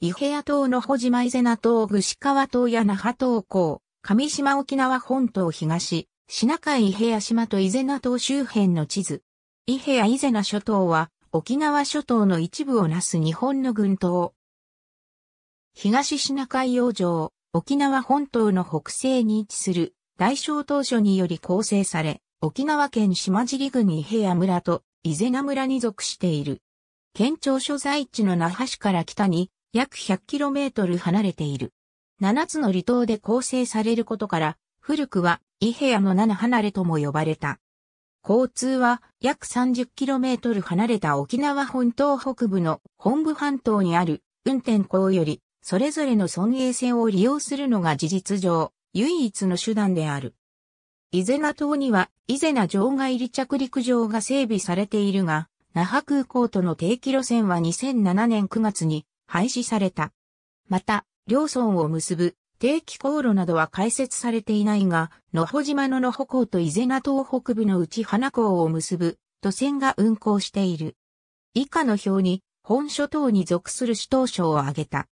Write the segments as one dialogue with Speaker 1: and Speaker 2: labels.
Speaker 1: 伊平屋島の保島伊勢名島串川島や那覇島港、上島沖縄本島東、品海伊平屋島と伊勢名島周辺の地図。伊平屋伊勢名諸島は沖縄諸島の一部をなす日本の群島。東シナ海洋上、沖縄本島の北西に位置する大小島初により構成され、沖縄県島尻郡伊平屋村と伊勢名村に属している。県庁所在地の那覇市から北に約 100km 離れている。7つの離島で構成されることから、古くは伊平屋の七離れとも呼ばれた。交通は約 30km 離れた沖縄本島北部の本部半島にある運転港より、それぞれの村営線を利用するのが事実上、唯一の手段である。伊是名島には、伊是名場外離着陸場が整備されているが、那覇空港との定期路線は2007年9月に廃止された。また、両村を結ぶ定期航路などは開設されていないが、野穂島の野穂港と伊是名島北部の内花港を結ぶ都線が運航している。以下の表に、本諸島に属する首都省を挙げた。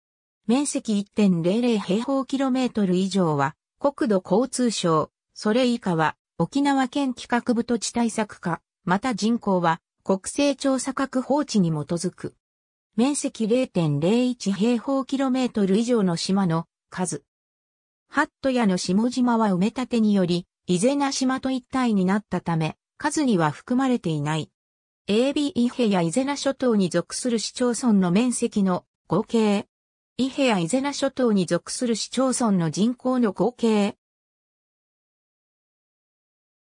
Speaker 1: 面積1.00平方キロメートル以上は、国土交通省、それ以下は、沖縄県企画部土地対策課、また人口は、国勢調査確保地に基づく。面積0.01平方キロメートル以上の島の数。ハットヤの下島は埋め立てにより、伊是名島と一体になったため、数には含まれていない。AB 伊平や伊是名諸島に属する市町村の面積の合計。伊平や伊是名諸島に属する市町村の人口の合計。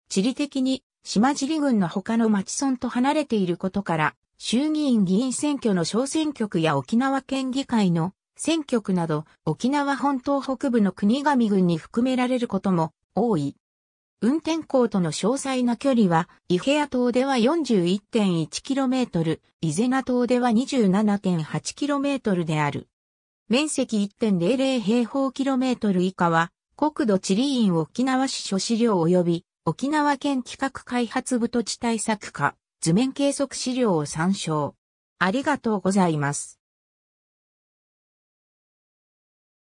Speaker 1: 地理的に島尻郡の他の町村と離れていることから、衆議院議員選挙の小選挙区や沖縄県議会の選挙区など沖縄本島北部の国神郡に含められることも多い。運転校との詳細な距離は、伊平屋島では 41.1km、伊是名島では 27.8km である。面積1.00平方キロメートル以下は、国土地理院沖縄市諸資料及び沖縄県企画開発部土地対策課。図面計測資料を参照。ありがとうございます。